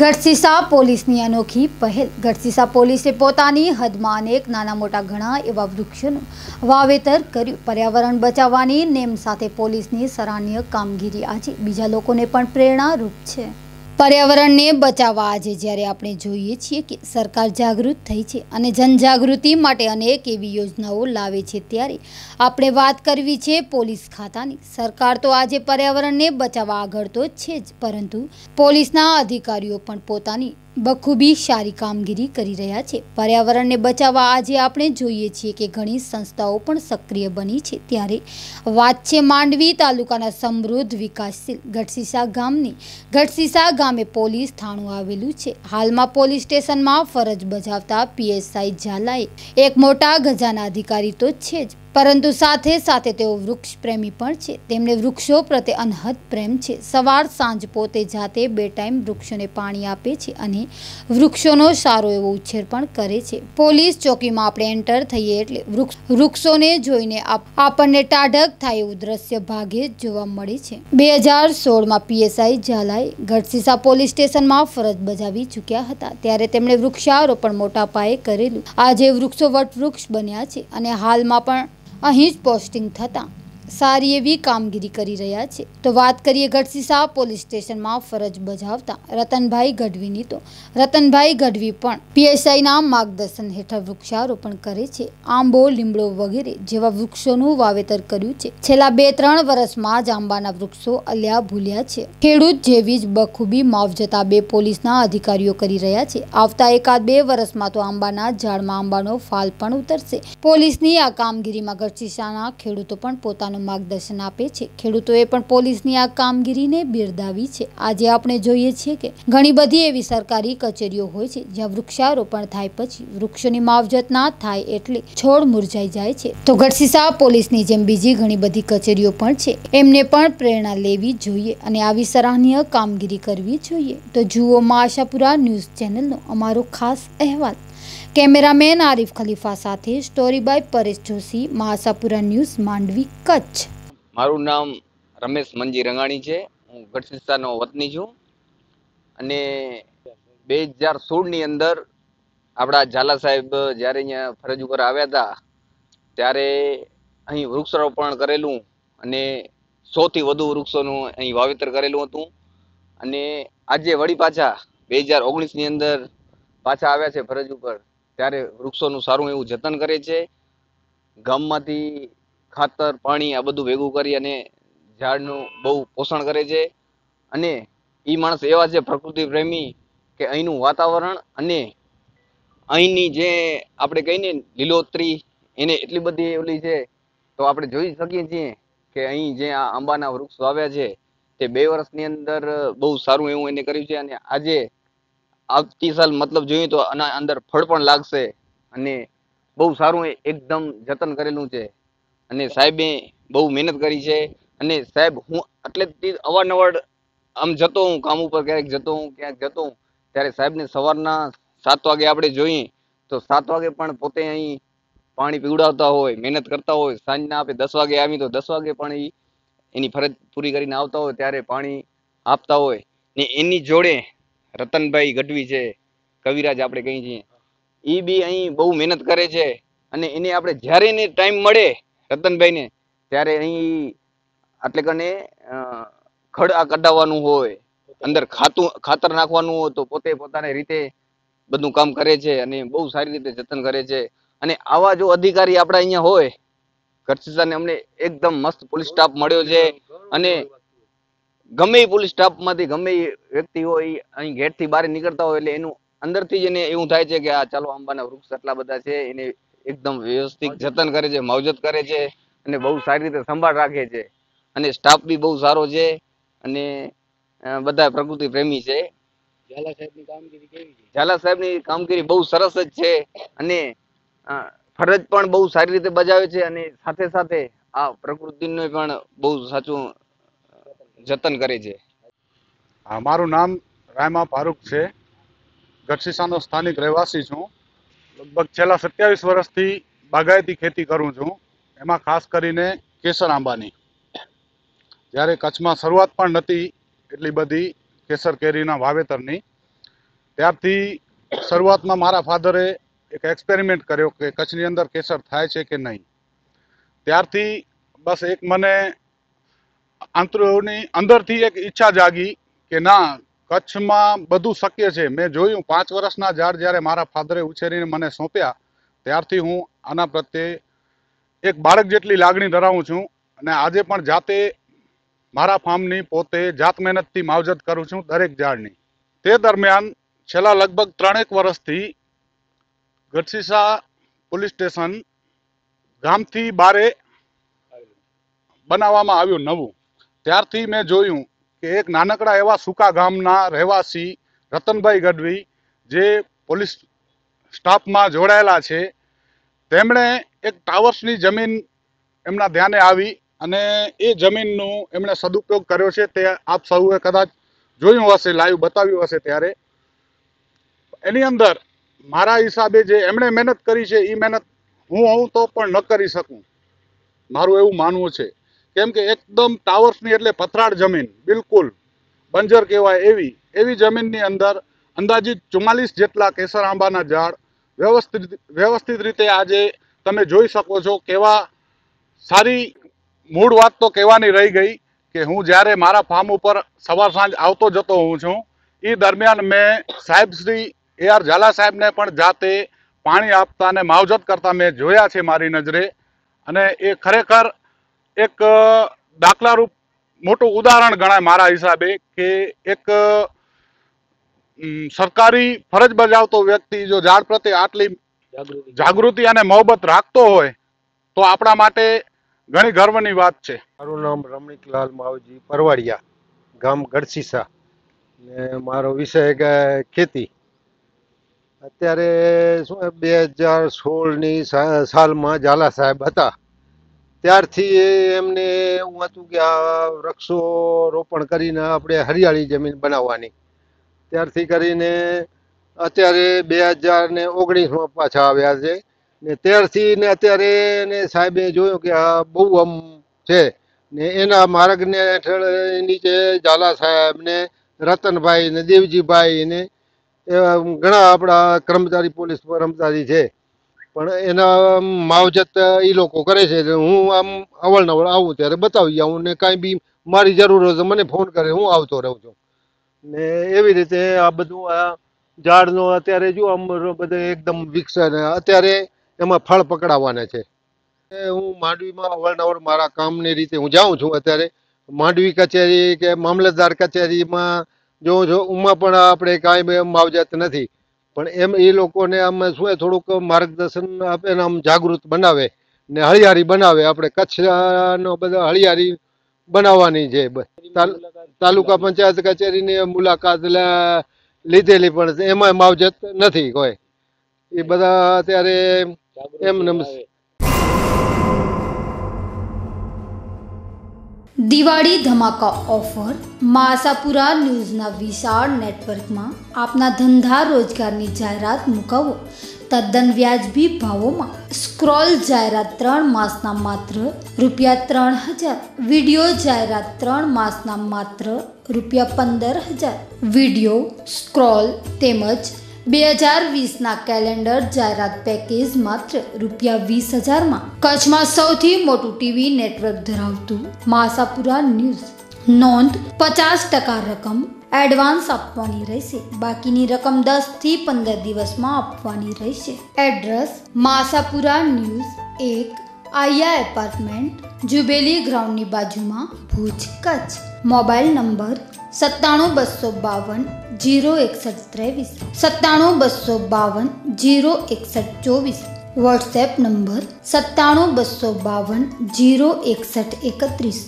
ગઢસીસા પોલીસની અનોખી પહેલ ગઢસીસા પોલીસે પોતાની હદમાં અનેક નાના મોટા ઘણા એવા વૃક્ષોનું વાવેતર કર્યું પર્યાવરણ બચાવવાની નેમ સાથે પોલીસની સરાહનીય કામગીરી આજે બીજા લોકોને પણ પ્રેરણારૂપ છે પર્યાવરણને બચાવવા આજે જ્યારે આપણે જોઈએ છીએ કે સરકાર જાગૃત થઈ છે અને જનજાગૃતિ માટે અનેક એવી યોજનાઓ લાવે છે ત્યારે આપણે વાત કરવી છે પોલીસ ખાતાની સરકાર તો આજે પર્યાવરણને બચાવવા આગળ તો છે જ પરંતુ પોલીસના અધિકારીઓ પણ પોતાની બખૂબી સારી કામગીરી કરી રહ્યા છે પર્યાવરણને બચાવવા આજે આપણે જોઈએ છીએ કે ઘણી સંસ્થાઓ પણ સક્રિય બની છે ત્યારે વાત છે માંડવી તાલુકાના સમૃદ્ધ વિકાસશીલ ગઢસીસા ગામની ગઢસીસા ગામે પોલીસ થાણું આવેલું છે હાલમાં પોલીસ સ્ટેશનમાં ફરજ બજાવતા પીએસઆઈ ઝાલાએ એક મોટા ગજાના અધિકારી તો છે જ પરંતુ સાથે સાથે તેઓ વૃક્ષ પ્રેમી પણ છે તેમને વૃક્ષો પ્રત્યે અનહદ પ્રેમ છે સવાર સાંજ પોતે જાતે બે ટાઈમ વૃક્ષોને પાણી આપે છે અને વૃક્ષોનો સારો એવો ઉછેર પણ કરે છે પોલીસ ચોકીમાં આપણે એન્ટર થઈએ એટલે વૃક્ષ વૃક્ષોને જોઈને આપણને ટાઢક થાય એવું દ્રશ્ય ભાગે જ જોવા મળે છે બે હજાર સોળમાં પીએસઆઈ ઝાલાએ ગઢસીસા પોલીસ સ્ટેશનમાં ફરજ બજાવી ચૂક્યા હતા ત્યારે તેમણે વૃક્ષારોપણ મોટા પાયે કરેલું આજે વૃક્ષો વટ વૃક્ષ બન્યા છે અને હાલમાં પણ અહીં જ પોસ્ટિંગ થતાં સારી એવી કામગીરી કરી રહ્યા છે તો વાત કરીએ ગઢસીસા પોલીસ સ્ટેશનમાં ફરજ બજાવતા રતનભાઈ ગઢવીની તો રતનભાઈ ગઢવી પણ પીએસઆઈના માર્ગદર્શન હેઠળ વૃક્ષારોપણ કરે છે આંબો લીમડો વગેરે જેવા વૃક્ષોનું વાવેતર કર્યું છે છેલ્લા બે ત્રણ વર્ષમાં જ આંબાના વૃક્ષો અલ્યા ભૂલ્યા છે ખેડૂત જેવી જ બખૂબી માવજતા બે પોલીસના અધિકારીઓ કરી રહ્યા છે આવતા એકાદ બે વર્ષમાં તો આંબાના ઝાડમાં આંબાનો ફાલ પણ ઉતરશે પોલીસની આ કામગીરીમાં ગઢસીસાના ખેડૂતો પણ પોતાનું માર્ગદર્શન આપે છે ખેડૂતોએ પણ પોલીસની આ કામગીરીને બિરદાવી છે આજે આપણે જોઈએ છીએ કે ઘણી બધી એવી સરકારી કચેરીઓ હોય છે જ્યાં વૃક્ષારોપણ થાય પછી વૃક્ષોની માવજત ના થાય એટલે છોડ મુરઝાઈ જાય છે તો ગઢસીસા પોલીસની જેમ બીજી ઘણી બધી કચેરીઓ પણ છે એમને પણ પ્રેરણા લેવી જોઈએ અને આવી સરાહનીય કામગીરી કરવી જોઈએ તો જુઓ મા આશાપુરા ન્યૂઝ ચેનલનો અમારો ખાસ અહેવાલ કેમેરામેન આરિફ ખલીફા સાથે story by Paresh Joshi Mahasapura news Mandvi Kutch મારું નામ રમેશ મંજી રંગાણી છે હું ગઢ વિસ્તારનો વતની છું અને બે હજાર સોળની અંદર આપણા ઝાલા સાહેબ જ્યારે અહીંયા ફરજ ઉપર આવ્યા હતા ત્યારે અહીં વૃક્ષારોપણ કરેલું અને સોથી વધુ વૃક્ષોનું અહીં વાવેતર કરેલું હતું અને આજે વળી પાછા બે હજાર ઓગણીસની અંદર પાછા આવ્યા છે ફરજ ઉપર ત્યારે વૃક્ષોનું સારું એવું જતન કરે છે ગામમાંથી ખાતર પાણી આ બધું ભેગું કરી અને ઝાડનું બહુ પોષણ કરે છે અને એ માણસ એવા છે પ્રકૃતિ પ્રેમી કે અહીંનું વાતાવરણ અને અહીંની જે આપણે કહીને લીલોતરી એને એટલી બધી ઓલી છે તો આપણે જોઈ શકીએ છીએ કે અહીં જે આ આંબાના વૃક્ષો વાવ્યા છે તે બે વર્ષની અંદર બહુ સારું એવું એને કર્યું છે અને આજે આવતી સાલ મતલબ જોઈએ તો આના અંદર ફળ પણ લાગશે અને બહુ સારું એકદમ જતન કરેલું છે અને સાહેબે બહુ મહેનત કરી છે અને સાહેબ હું એટલે અવારનવાર આમ જતો હું કામ ઉપર ક્યારેક જતો હું ક્યાંક જતો હું ત્યારે સાહેબને સવારના સાત વાગે આપણે જોઈએ તો સાત વાગે પણ પોતે અહીં પાણી પીવડાવતા હોય મહેનત કરતા હોય સાંજના આપણે દસ વાગે આવી તો દસ વાગે પણ એની ફરજ પૂરી કરીને આવતા હોય ત્યારે પાણી આપતા હોય ને એની જોડે રતનભાઈ ગઢવી છે કવિરાજ આપણે કહી છીએ એ બી અહીં બહુ મહેનત કરે છે અને એને આપણે જ્યારે એને ટાઈમ મળે રતનભાઈને ત્યારે અહીં એટલે કને ખડ કઢાવવાનું હોય અંદર ખાતું ખાતર નાખવાનું હોય તો પોતે પોતાની રીતે બધું કામ કરે છે અને બહુ સારી રીતે જતન કરે છે અને આવા જો અધિકારી આપણા અહીંયા હોય કરસિસાને અમને એકદમ મસ્ત પોલીસ સ્ટાફ મળ્યો છે અને ગમે એ પોલીસ સ્ટાફમાંથી ગમે એ વ્યક્તિ હોય અહીં ગેટથી બહાર નીકળતા હોય એટલે એનું અંદરથી જ એને એવું થાય છે કે આ ચાલો આંબાના વૃક્ષ આટલા બધા છે એને એકદમ વ્યવસ્થિત જતન કરે છે માવજત કરે છે અને બહુ સારી રીતે સંભાળ રાખે છે અને સ્ટાફ બી બહુ સારો છે અને બધા પ્રકૃતિ પ્રેમી છે ઝાલા સાહેબની કામગીરી કેવી છે ઝાલા સાહેબની કામગીરી બહુ સરસ જ છે અને ફરજ પણ બહુ સારી રીતે બજાવે છે અને સાથે સાથે આ પ્રકૃતિનો પણ બહુ સાચું જતન કરે છે મારું નામ રાયમા ફારૂક છે ગઢસીસાનો સ્થાનિક રહેવાસી છું લગભગ છેલ્લા સત્યાવીસ વર્ષથી બાગાયતી ખેતી કરું છું એમાં ખાસ કરીને કેસર આંબાની જ્યારે કચ્છમાં શરૂઆત પણ નહોતી એટલી બધી કેસર કેરીના વાવેતરની ત્યારથી શરૂઆતમાં મારા ફાધરે એક એક્સપેરિમેન્ટ કર્યો કે કચ્છની અંદર કેસર થાય છે કે નહીં ત્યારથી બસ એક મને આંતરોની અંદરથી એક ઈચ્છા જાગી કે ના કચ્છમાં બધું શક્ય છે મેં જોયું પાંચ વર્ષના ઝાડ જ્યારે મારા ફાધરે ઉછેરીને મને સોંપ્યા ત્યારથી હું આના પ્રત્યે એક બાળક જેટલી લાગણી ધરાવું છું અને આજે પણ જાતે મારા ફાર્મની પોતે જાત મહેનતથી માવજત કરું છું દરેક ઝાડની તે દરમિયાન છેલ્લા લગભગ ત્રણેક વર્ષથી ગઢસીસા પોલીસ સ્ટેશન ગામથી બારે બનાવવામાં આવ્યું નવું ત્યારથી મેં જોયું કે એક નાનકડા એવા સુકા ગામના રહેવાસી રતનભાઈ ગઢવી જે પોલીસ સ્ટાફમાં જોડાયેલા છે તેમણે એક ટાવર્સની જમીન એમના ધ્યાને આવી અને એ જમીનનો એમણે સદુપયોગ કર્યો છે તે આપ સૌએ કદાચ જોયું હશે લાઈવ બતાવ્યું હશે ત્યારે એની અંદર મારા હિસાબે જે એમણે મહેનત કરી છે એ મહેનત હું હોઉં તો પણ ન કરી શકું મારું એવું માનવું છે કેમ કે એકદમ ટાવર્સની એટલે પથરાળ જમીન બિલકુલ બંજર કહેવાય એવી એવી જમીનની અંદર અંદાજિત ચુમ્માલીસ જેટલા કેસર આંબાના ઝાડ વ્યવસ્થિત વ્યવસ્થિત રીતે આજે તમે જોઈ શકો છો કેવા સારી મૂળ વાત તો કહેવાની રહી ગઈ કે હું જ્યારે મારા ફાર્મ ઉપર સવાર સાંજ આવતો જતો હું છું એ દરમિયાન મેં સાહેબ શ્રી એ આર ઝાલા સાહેબને પણ જાતે પાણી આપતા અને માવજત કરતા મેં જોયા છે મારી નજરે અને એ ખરેખર એક દાખલારૂપ મોટું ઉદાહરણ ગણાય મારા હિસાબે કે એક સરકારી ફરજ બજાવતો વ્યક્તિ જો ઝાડ પ્રત્યે આટલી જાગૃતિ અને મોહબત રાખતો હોય તો આપણા માટે ઘણી ગર્વની વાત છે મારું નામ રમણીકલાલ માવજી પરવાડિયા ગામ ગડસીસા ને મારો વિષય ખેતી અત્યારે શું બે હજાર સોળની સાલમાં ઝાલા સાહેબ હતા ત્યારથી એમને એવું હતું કે આ વૃક્ષો રોપણ કરીને આપણે હરિયાળી જમીન બનાવવાની ત્યારથી કરીને અત્યારે બે હજાર ને ઓગણીસમાં પાછા આવ્યા છે ને ત્યારથી ને અત્યારે ને સાહેબે જોયું કે આ બહુ આમ છે ને એના માર્ગને હેઠળ નીચે ઝાલા સાહેબ ને રતનભાઈ ને દેવજીભાઈ ને એવા ઘણા આપણા કર્મચારી પોલીસ કર્મચારી છે પણ એના માવજત એ લોકો કરે છે હું આમ અવળનવળ આવું ત્યારે બતાવી આવું ને કાંઈ બી મારી જરૂર હોય તો મને ફોન કરે હું આવતો રહું છું ને એવી રીતે આ બધું આ ઝાડનો અત્યારે જો આમ બધે એકદમ વિકસે ને અત્યારે એમાં ફળ પકડાવવાના છે હું માંડવીમાં અવળનવળ મારા કામની રીતે હું જાઉં છું અત્યારે માંડવી કચેરી કે મામલતદાર કચેરીમાં જો જો ઉમાં પણ આપણે કાંઈ માવજત નથી પણ એમ એ લોકોને આમ શું એ થોડુંક માર્ગદર્શન આપે ને આમ જાગૃત બનાવે ને હળિયારી બનાવે આપણે કચ્છનો બધા હળિયારી બનાવવાની છે તાલુકા પંચાયત કચેરીની મુલાકાત લીધેલી પણ એમાં માવજત નથી કોઈ એ બધા અત્યારે એમને દિવાળી ધમાકા ઓફર માસાપુરા ન્યૂઝના વિશાળ નેટવર્કમાં આપના ધંધા રોજગારની જાહેરાત મૂકવો તદ્દન વ્યાજબી ભાવોમાં સ્ક્રોલ જાહેરાત ત્રણ માસના માત્ર રૂપિયા ત્રણ હજાર વિડીયો જાહેરાત ત્રણ માસના માત્ર રૂપિયા પંદર હજાર વિડીયો સ્ક્રોલ તેમજ બે હજાર વીસના કેલેન્ડર જાહેરાત પેકેજ માત્ર રૂપિયા વીસ હજારમાં કચ્છમાં સૌથી મોટું ટીવી નેટવર્ક ધરાવતું માસાપુરા ન્યૂઝ નોંધ પચાસ ટકા રકમ એડવાન્સ આપવાની રહેશે બાકીની રકમ દસ થી પંદર દિવસમાં આપવાની રહેશે એડ્રેસ માસાપુરા ન્યૂઝ એક આયા એપાર્ટમેન્ટ જુબેલી ગ્રાઉન્ડની બાજુમાં ભુજ કચ્છ મોબાઈલ નંબર સત્તાણું બસો બાવન જીરો એકસઠ ત્રેવીસ સત્તાણું બસો બાવન જીરો એકસઠ ચોવીસ વોટ્સએપ નંબર સત્તાણું બસો બાવન જીરો એકસઠ એકત્રીસ